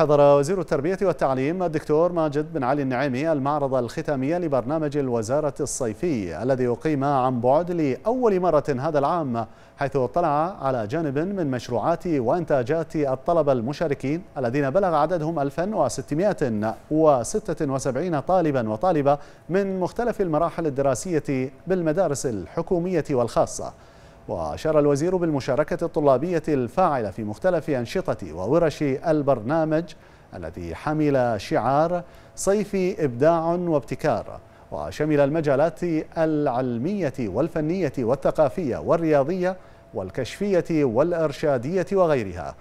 حضر وزير التربية والتعليم الدكتور ماجد بن علي النعيمي المعرض الختامي لبرنامج الوزارة الصيفي الذي أقيم عن بعد لأول مرة هذا العام حيث اطلع على جانب من مشروعات وإنتاجات الطلبة المشاركين الذين بلغ عددهم 1676 طالبا وطالبة من مختلف المراحل الدراسية بالمدارس الحكومية والخاصة وأشار الوزير بالمشاركة الطلابية الفاعلة في مختلف أنشطة وورش البرنامج الذي حمل شعار صيفي إبداع وابتكار وشمل المجالات العلمية والفنية والثقافية والرياضية والكشفية والإرشادية وغيرها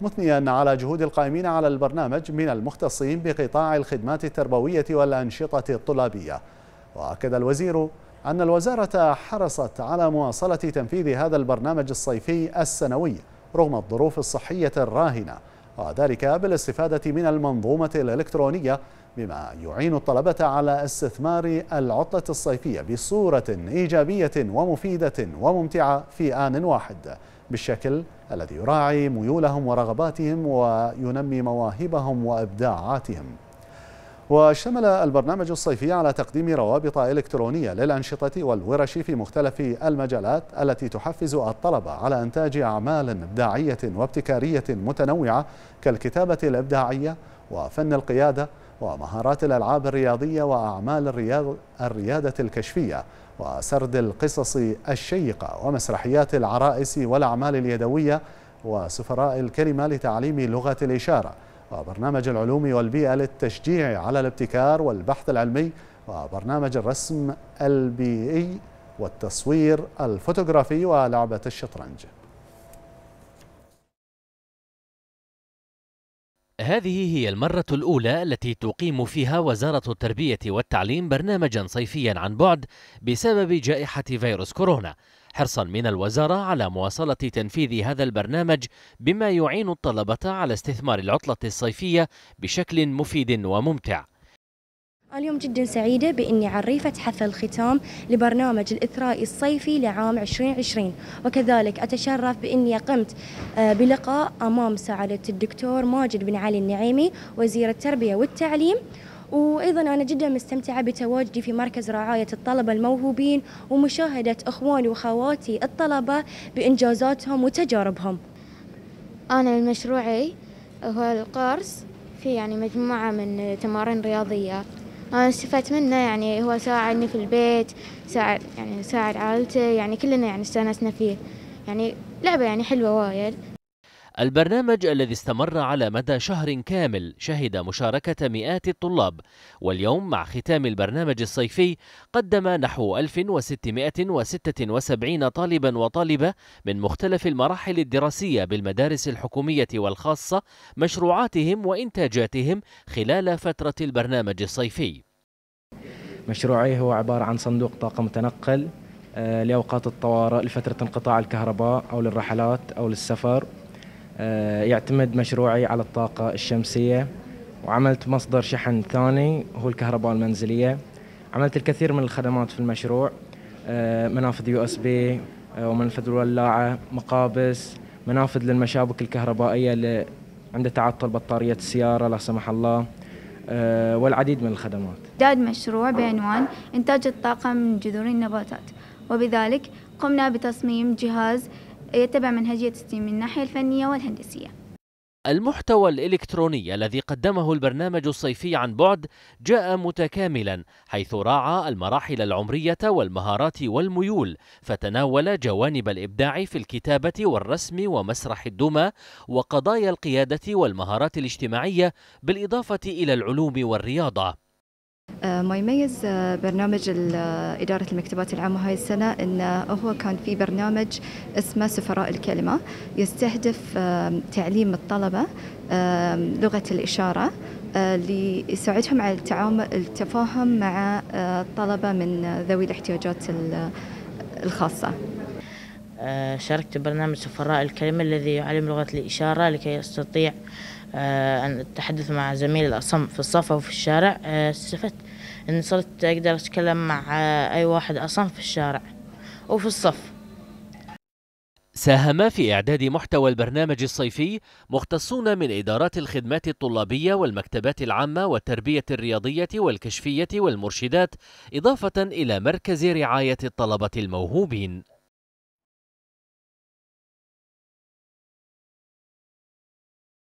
مثنيا على جهود القائمين على البرنامج من المختصين بقطاع الخدمات التربوية والأنشطة الطلابية وأكد الوزير أن الوزارة حرصت على مواصلة تنفيذ هذا البرنامج الصيفي السنوي رغم الظروف الصحية الراهنة وذلك بالاستفادة من المنظومة الإلكترونية بما يعين الطلبة على استثمار العطلة الصيفية بصورة إيجابية ومفيدة وممتعة في آن واحد بالشكل الذي يراعي ميولهم ورغباتهم وينمي مواهبهم وإبداعاتهم واشتمل البرنامج الصيفي على تقديم روابط إلكترونية للأنشطة والورش في مختلف المجالات التي تحفز الطلبة على إنتاج أعمال إبداعية وابتكارية متنوعة كالكتابة الإبداعية وفن القيادة ومهارات الألعاب الرياضية وأعمال الريادة الكشفية وسرد القصص الشيقة ومسرحيات العرائس والأعمال اليدوية وسفراء الكلمة لتعليم لغة الإشارة وبرنامج العلوم والبيئة للتشجيع على الابتكار والبحث العلمي وبرنامج الرسم البيئي والتصوير الفوتوغرافي ولعبة الشطرنج هذه هي المرة الأولى التي تقيم فيها وزارة التربية والتعليم برنامجا صيفيا عن بعد بسبب جائحة فيروس كورونا حرصا من الوزارة على مواصلة تنفيذ هذا البرنامج بما يعين الطلبة على استثمار العطلة الصيفية بشكل مفيد وممتع اليوم جدا سعيدة بإني عريفة حفل ختام لبرنامج الإثراء الصيفي لعام 2020 وكذلك أتشرف بإني قمت آه، بلقاء أمام سعادة الدكتور ماجد بن علي النعيمي وزير التربية والتعليم وأيضا أنا جدا مستمتعة بتواجدي في مركز رعاية الطلبة الموهوبين ومشاهدة أخواني وخواتي الطلبة بإنجازاتهم وتجاربهم أنا مشروعي هو القرص في يعني مجموعة من تمارين رياضية أنا استفدت منه يعني هو ساعدني في البيت ساعد يعني ساعد عائلتي يعني كلنا يعني استانسنا فيه يعني لعبة يعني حلوة وايد البرنامج الذي استمر على مدى شهر كامل شهد مشاركة مئات الطلاب واليوم مع ختام البرنامج الصيفي قدم نحو 1676 طالبا وطالبة من مختلف المراحل الدراسية بالمدارس الحكومية والخاصة مشروعاتهم وإنتاجاتهم خلال فترة البرنامج الصيفي مشروعي هو عبارة عن صندوق طاقة متنقل آه، لأوقات الطوارئ لفترة انقطاع الكهرباء أو للرحلات أو للسفر آه، يعتمد مشروعي على الطاقة الشمسية وعملت مصدر شحن ثاني هو الكهرباء المنزلية عملت الكثير من الخدمات في المشروع آه، منافذ يو اس بي آه، ومنفذ الولاعة مقابس منافذ للمشابك الكهربائية اللي عند تعطل بطارية السيارة لا سمح الله والعديد من الخدمات داد مشروع بعنوان إنتاج الطاقة من جذور النباتات وبذلك قمنا بتصميم جهاز يتبع منهجية ستيم من الناحية الفنية والهندسية المحتوى الإلكتروني الذي قدمه البرنامج الصيفي عن بعد جاء متكاملا حيث راعى المراحل العمرية والمهارات والميول فتناول جوانب الإبداع في الكتابة والرسم ومسرح الدمى وقضايا القيادة والمهارات الاجتماعية بالإضافة إلى العلوم والرياضة آه، ما يميز آه، برنامج آه، إدارة المكتبات العامة هاي السنة أنه هو كان في برنامج اسمه سفراء الكلمة يستهدف تعليم الطلبة لغة الإشارة ليساعدهم على التعامل التفاهم مع الطلبة من ذوي الاحتياجات الخاصة آه، شاركت برنامج سفراء الكلمة الذي يعلم لغة الإشارة لكي يستطيع آه، أن أتحدث مع زميل الأصم في الصف أو في الشارع آه، استفدت أن صرت أقدر أتكلم مع أي واحد أصم في الشارع أو في الصف ساهم في إعداد محتوى البرنامج الصيفي مختصون من إدارات الخدمات الطلابية والمكتبات العامة والتربية الرياضية والكشفية والمرشدات إضافة إلى مركز رعاية الطلبة الموهوبين